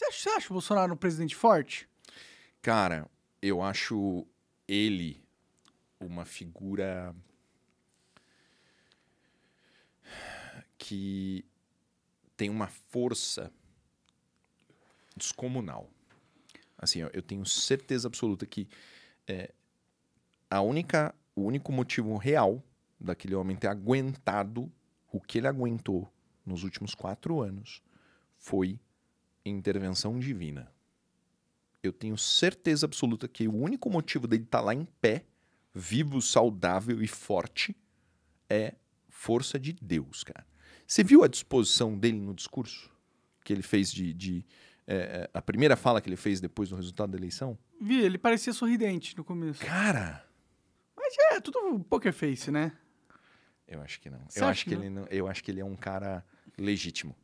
Você acha, você acha o Bolsonaro um presidente forte? Cara, eu acho ele uma figura que tem uma força descomunal. Assim, eu tenho certeza absoluta que é, a única, o único motivo real daquele homem ter aguentado o que ele aguentou nos últimos quatro anos foi intervenção divina. Eu tenho certeza absoluta que o único motivo dele estar tá lá em pé, vivo, saudável e forte, é força de Deus, cara. Você viu a disposição dele no discurso que ele fez de, de é, é, a primeira fala que ele fez depois do resultado da eleição? Vi, ele parecia sorridente no começo. Cara, mas é tudo poker face, né? Eu acho que não. eu acho que, que ele não? Eu acho que ele é um cara legítimo.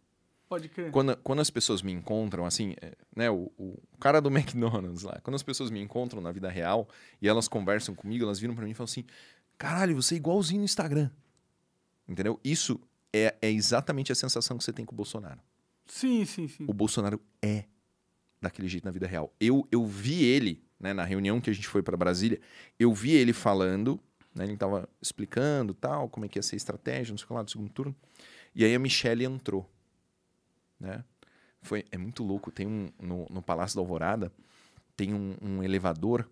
Pode crer. Quando, quando as pessoas me encontram, assim, é, né, o, o cara do McDonald's lá, quando as pessoas me encontram na vida real e elas conversam comigo, elas viram para mim e falam assim: caralho, você é igualzinho no Instagram. Entendeu? Isso é, é exatamente a sensação que você tem com o Bolsonaro. Sim, sim, sim. O Bolsonaro é daquele jeito na vida real. Eu, eu vi ele, né, na reunião que a gente foi para Brasília, eu vi ele falando, né, ele tava explicando tal, como é que ia ser a estratégia, não sei o que lá, do segundo turno. E aí a Michelle entrou né? Foi, é muito louco. Tem um no, no Palácio da Alvorada tem um, um, elevador,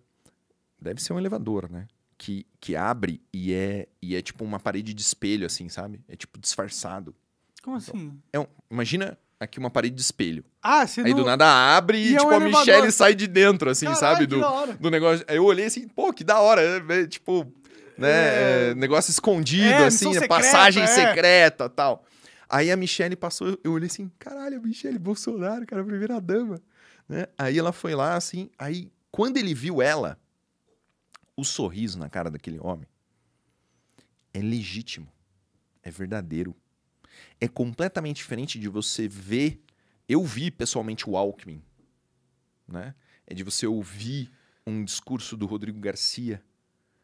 deve ser um elevador, né? Que, que abre e é e é tipo uma parede de espelho assim, sabe? É tipo disfarçado. Como então, assim? É um, imagina aqui uma parede de espelho. Ah, você Aí não... do nada abre e, e é tipo, um a Michelle sai de dentro, assim, Caralho, sabe? Do, do negócio. Aí eu olhei assim, pô, que da hora. É, é tipo, né? É... é negócio escondido, é, assim, secreta, passagem secreta tal. Aí a Michelle passou, eu olhei assim, caralho, Michelle Bolsonaro, cara, primeira dama. Né? Aí ela foi lá, assim, aí quando ele viu ela, o sorriso na cara daquele homem é legítimo, é verdadeiro. É completamente diferente de você ver. Eu vi pessoalmente o Alckmin, né? É de você ouvir um discurso do Rodrigo Garcia.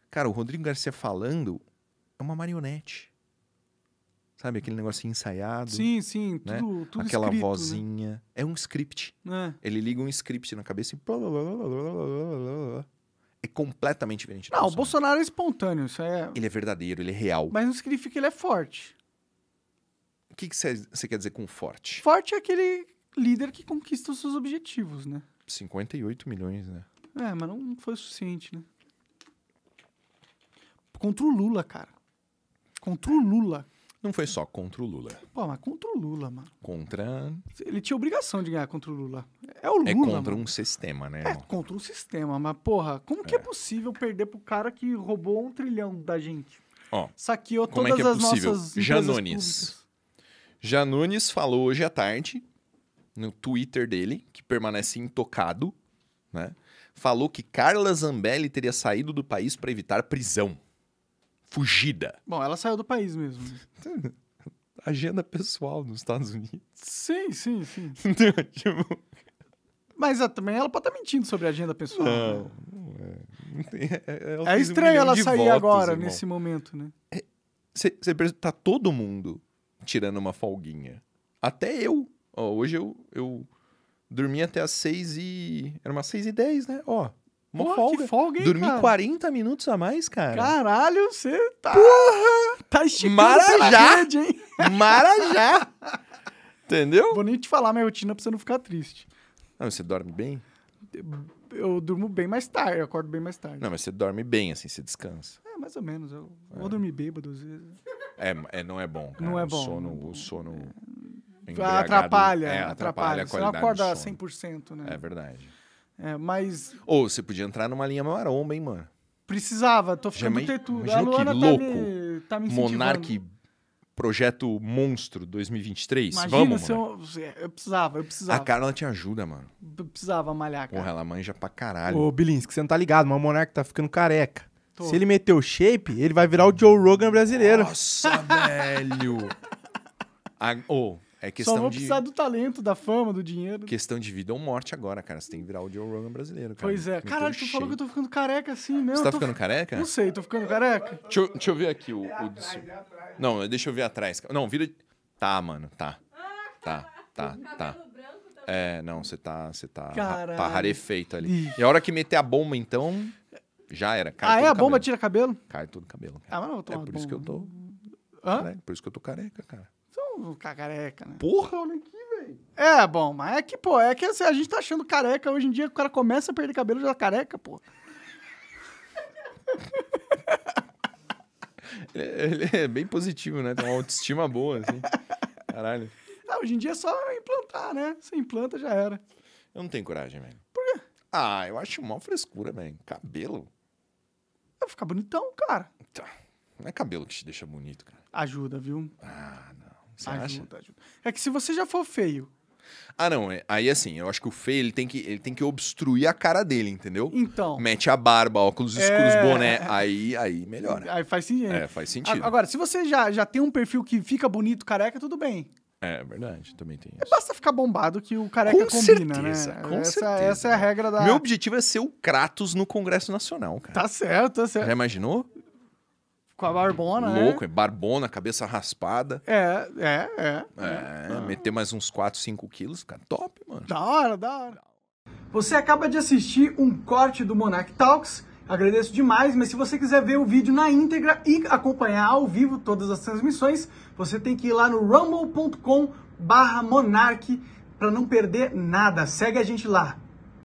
Cara, o Rodrigo Garcia falando é uma marionete. Sabe, aquele negocinho ensaiado. Sim, sim, né? tudo, né? tudo Aquela escrito, né? vozinha. Né? É um script. É. Ele liga um script na cabeça e... É completamente diferente. Não, o Bolsonaro é espontâneo. Isso é... Ele é verdadeiro, ele é real. Mas não significa que ele é forte. O que você quer dizer com forte? Forte é aquele líder que conquista os seus objetivos, né? 58 milhões, né? É, mas não foi o suficiente, né? Contra o Lula, cara. Contra o Lula. Não foi só contra o Lula. Pô, mas contra o Lula, mano. Contra. Ele tinha obrigação de ganhar contra o Lula. É o Lula. É contra mano. um sistema, né? É contra um sistema, mas porra, como que é, é. possível perder pro cara que roubou um trilhão da gente? Ó, Saqueou como é todas é que é as possível? nossas. Janones. Janones falou hoje à tarde, no Twitter dele, que permanece intocado, né? Falou que Carla Zambelli teria saído do país para evitar prisão fugida. Bom, ela saiu do país mesmo. Agenda pessoal nos Estados Unidos. Sim, sim, sim. tipo... Mas a, ah, também ela pode estar tá mentindo sobre a agenda pessoal. Não, né? não é. é, é, é estranho um ela sair votos, agora, irmão. nesse momento, né? Você é, tá todo mundo tirando uma folguinha. Até eu. Ó, hoje eu, eu dormi até as seis e... Era umas seis e dez, né? Ó, uma Porra, folga. folga hein, Dormi cara? 40 minutos a mais, cara. Caralho, você tá. Porra! Tá esticando Marajá! Rede, hein? Marajá! Entendeu? Vou nem te falar minha rotina pra você não ficar triste. Não, você dorme bem? Eu durmo bem mais tarde, eu acordo bem mais tarde. Não, mas você dorme bem, assim, você descansa. É, mais ou menos. Eu é. vou dormir bêbado às vezes. É, é não é bom. Cara. Não é bom. É o sono. O sono é. Atrapalha, é, atrapalha. atrapalha a qualidade você não acorda 100%, né? É verdade. É, mas. Ou você podia entrar numa linha maromba, hein, mano? Precisava, tô ficando Jamais... tetudo. A Luana que tá louco. Tá me, tá me Monarque Projeto Monstro 2023. Imagina Vamos, se eu, eu, precisava, eu precisava. A Carla te ajuda, mano. Eu precisava malhar, cara. Porra, ela manja pra caralho. Ô, Bilinski, você não tá ligado, mas o Monark tá ficando careca. Tô. Se ele meter o shape, ele vai virar o Joe Rogan brasileiro. Nossa, velho! Ô, oh, é questão Só vão de... precisar do talento, da fama, do dinheiro. Questão de vida ou morte agora, cara. Você tem que virar o Joe Rogan brasileiro, cara. Pois é. Me Caralho, tu falou que eu tô ficando careca assim mesmo. Você tá ficando careca? Não sei, tô ficando careca. Deixa eu, deixa eu ver aqui o... o... É atrás. Não, deixa eu ver atrás. Não, vira... Tá, mano, tá. Tá, tá, tá. É, não, você tá, você tá, Caralho. tá rarefeito ali. E a hora que meter a bomba, então, já era. Cai ah, é? A cabelo. bomba tira cabelo? Cai todo o cabelo. Cara. Ah, mas não, eu tô É por bomba. isso que eu tô... Hã? Né? por isso que eu tô careca, cara. São é careca, né? Porra, olha aqui, velho. É, bom, mas é que, pô, é que assim, a gente tá achando careca. Hoje em dia, o cara começa a perder cabelo já é careca, pô. Ele é bem positivo, né? Tem uma autoestima boa, assim. Caralho. Ah, hoje em dia é só implantar, né? Você implanta, já era. Eu não tenho coragem, velho. Por quê? Ah, eu acho mó frescura, velho. Cabelo. Vai ficar bonitão, cara. Tá. Não é cabelo que te deixa bonito, cara. Ajuda, viu? Ah, ajuda, acha? ajuda. É que se você já for feio. Ah, não. É, aí assim, eu acho que o feio ele tem que, ele tem que obstruir a cara dele, entendeu? Então. Mete a barba, óculos escuros, é... boné. Aí, aí melhora. Aí faz sentido. É, faz sentido. Agora, se você já, já tem um perfil que fica bonito, careca, tudo bem. É verdade, também tem isso. Basta ficar bombado que o careca com combina, né? certeza, né? Com essa, certeza. É, essa é a regra da. Meu objetivo é ser o Kratos no Congresso Nacional, cara. Tá certo, tá certo. Já imaginou? Com a barbona, né? Louco, né? barbona, cabeça raspada. É, é, é. É, ah. meter mais uns 4, 5 quilos, cara, top, mano. Da hora, da hora. Você acaba de assistir um corte do Monarch Talks, agradeço demais, mas se você quiser ver o vídeo na íntegra e acompanhar ao vivo todas as transmissões, você tem que ir lá no rumble.com barra Monark para não perder nada. Segue a gente lá.